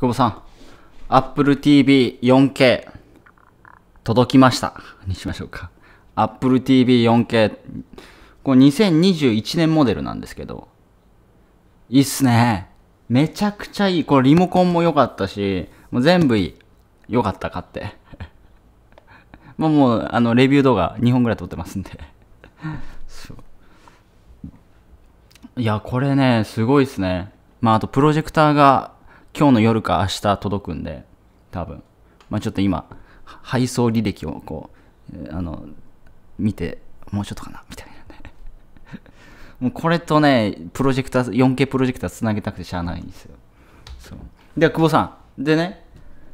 久保さん、Apple TV4K 届きました。にしましょうか。Apple TV4K。これ2021年モデルなんですけど。いいっすね。めちゃくちゃいい。これリモコンも良かったし、もう全部いい。良かったかって。もう、もう、あの、レビュー動画2本ぐらい撮ってますんで いや、これね、すごいっすね。まあ、あと、プロジェクターが今日の夜か明日届くんで、多分。まあちょっと今、配送履歴をこう、あの、見て、もうちょっとかな、みたいなね。もうこれとね、プロジェクター、4K プロジェクターつなげたくてしゃあないんですよ。そう。で、久保さん。でね、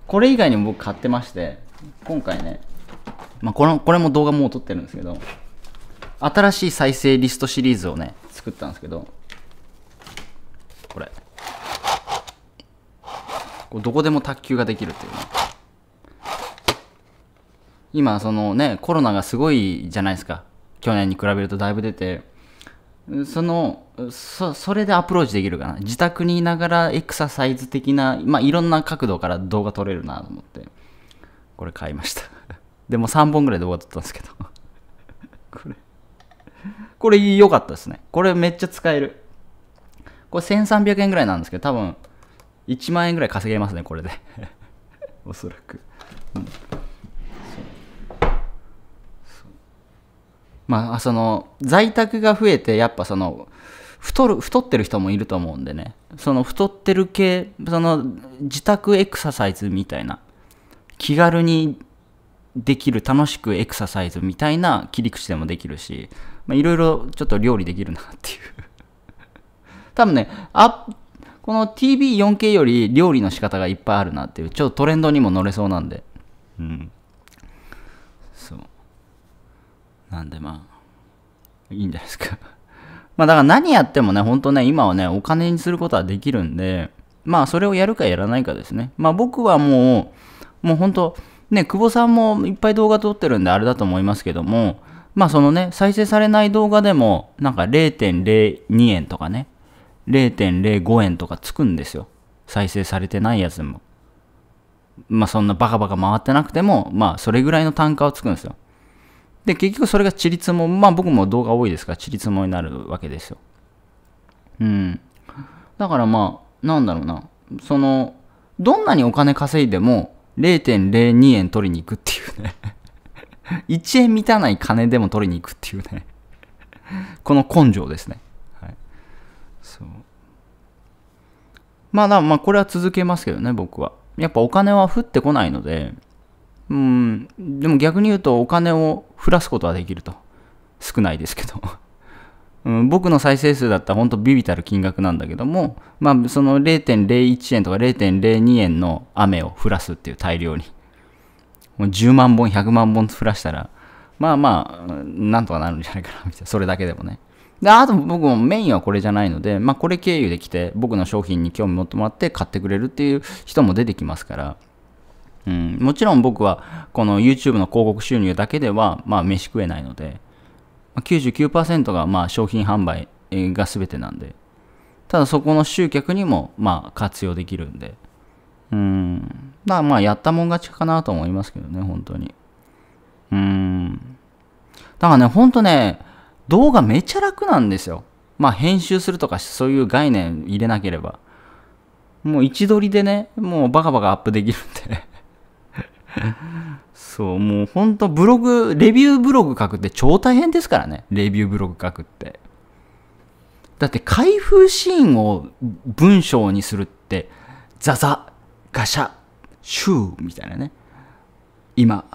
これ以外にも僕買ってまして、今回ね、まあ、このこれも動画もう撮ってるんですけど、新しい再生リストシリーズをね、作ったんですけど、これ。こうどこでも卓球ができるっていうね。今、そのね、コロナがすごいじゃないですか。去年に比べるとだいぶ出て。そのそ、それでアプローチできるかな。自宅にいながらエクササイズ的な、まあ、いろんな角度から動画撮れるなと思って、これ買いました。でも3本ぐらい動画撮ったんですけど。これ、これ良かったですね。これめっちゃ使える。これ1300円ぐらいなんですけど、多分、1万円ぐらい稼げますねこれで おそらく、うん、まあその在宅が増えてやっぱその太る太ってる人もいると思うんでねその太ってる系その自宅エクササイズみたいな気軽にできる楽しくエクササイズみたいな切り口でもできるしいろいろちょっと料理できるなっていう多分ねあこの TB4K より料理の仕方がいっぱいあるなっていう、ちょっとトレンドにも乗れそうなんで。うん。そう。なんでまあ、いいんじゃないですか まあだから何やってもね、ほんとね、今はね、お金にすることはできるんで、まあそれをやるかやらないかですね。まあ僕はもう、もうほんと、ね、久保さんもいっぱい動画撮ってるんであれだと思いますけども、まあそのね、再生されない動画でも、なんか0.02円とかね、0.05円とかつくんですよ。再生されてないやつでも。まあそんなバカバカ回ってなくても、まあそれぐらいの単価はつくんですよ。で、結局それがチリツモ、まあ僕も動画多いですから、チリツモになるわけですよ。うん。だからまあ、なんだろうな。その、どんなにお金稼いでも0.02円取りに行くっていうね1円 満たない金でも取りに行くっていうねこの根性ですね。そうまあまあこれは続けますけどね僕はやっぱお金は降ってこないのでうんでも逆に言うとお金を降らすことはできると少ないですけど うん、僕の再生数だったら本当ビビたる金額なんだけども、まあ、その0.01円とか0.02円の雨を降らすっていう大量にもう10万本100万本降らしたらまあまあなんとかなるんじゃないかなみたいなそれだけでもねで、あと僕もメインはこれじゃないので、まあこれ経由で来て、僕の商品に興味持ってもらって買ってくれるっていう人も出てきますから、うん、もちろん僕はこの YouTube の広告収入だけでは、まあ飯食えないので、99%がまあ商品販売が全てなんで、ただそこの集客にもまあ活用できるんで、うん、だからまあやったもん勝ちかなと思いますけどね、本当に。うん。だからね、ほんとね、動画めちゃ楽なんですよ。まあ編集するとかそういう概念入れなければ。もう位置取りでね、もうバカバカアップできるんで そう、もうほんとブログ、レビューブログ書くって超大変ですからね。レビューブログ書くって。だって開封シーンを文章にするって、ザザ、ガシャ、シューみたいなね。今、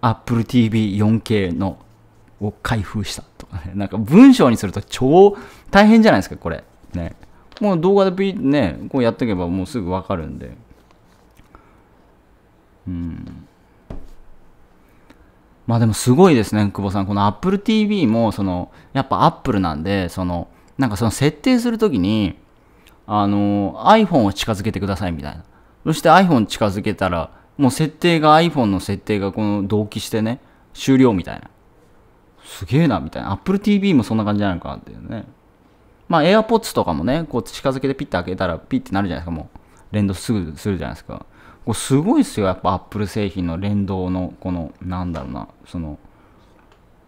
Apple TV4K のを開封した。なんか文章にすると超大変じゃないですか、これ。ね。もう動画でピね、こうやっておけばもうすぐわかるんで。うん。まあでもすごいですね、久保さん。この Apple TV も、その、やっぱ Apple なんで、その、なんかその設定するときに、あの、iPhone を近づけてくださいみたいな。そして iPhone 近づけたら、もう設定が iPhone の設定がこの同期してね、終了みたいな。すげえなみたいな Apple TV もそんな感じじゃないかっていうねまあ AirPods とかもねこう近づけてピッて開けたらピッてなるじゃないですかもう連動すぐするじゃないですかこれすごいっすよやっぱ Apple 製品の連動のこのなんだろうなその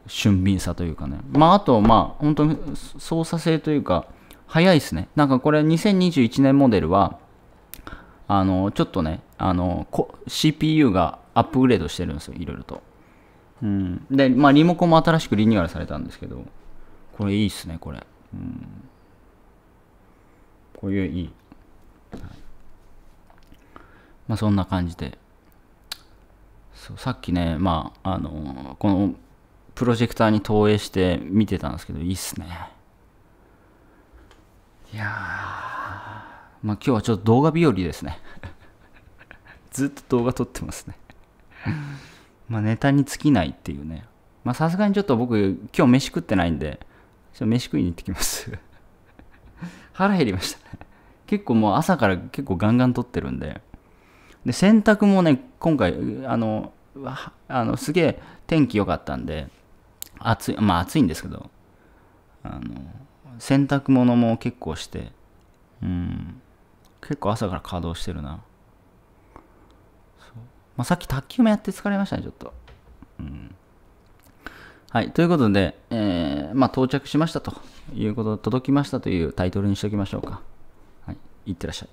俊敏さというかねまああとまあ本当に操作性というか早いっすねなんかこれ2021年モデルはあのちょっとねあの CPU がアップグレードしてるんですよいろいろとうん、で、まあ、リモコンも新しくリニューアルされたんですけど、これいいっすね、これ。うん、こういういい。はい、まあ、そんな感じで。そうさっきね、まあ、あのこのプロジェクターに投影して見てたんですけど、いいっすね。いやまあ今日はちょっと動画日和ですね。ずっと動画撮ってますね。まあ、ネタに尽きないっていうね。まあ、さすがにちょっと僕、今日飯食ってないんで、ちょっと飯食いに行ってきます 腹減りましたね。結構もう朝から結構ガンガン撮ってるんで。で、洗濯もね、今回、あの、あのすげえ天気良かったんで、暑い、まあ暑いんですけど、あの、洗濯物も結構して、うん、結構朝から稼働してるな。まあ、さっき卓球もやって疲れましたね、ちょっと。うん、はい、ということで、えー、まあ、到着しましたということ、届きましたというタイトルにしておきましょうか。はい、いってらっしゃい。